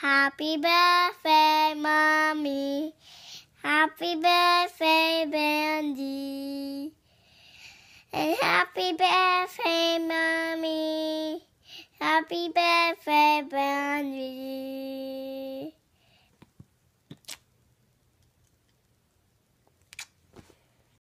Happy birthday, mommy. Happy birthday, Bandy. And happy birthday, mommy. Happy birthday.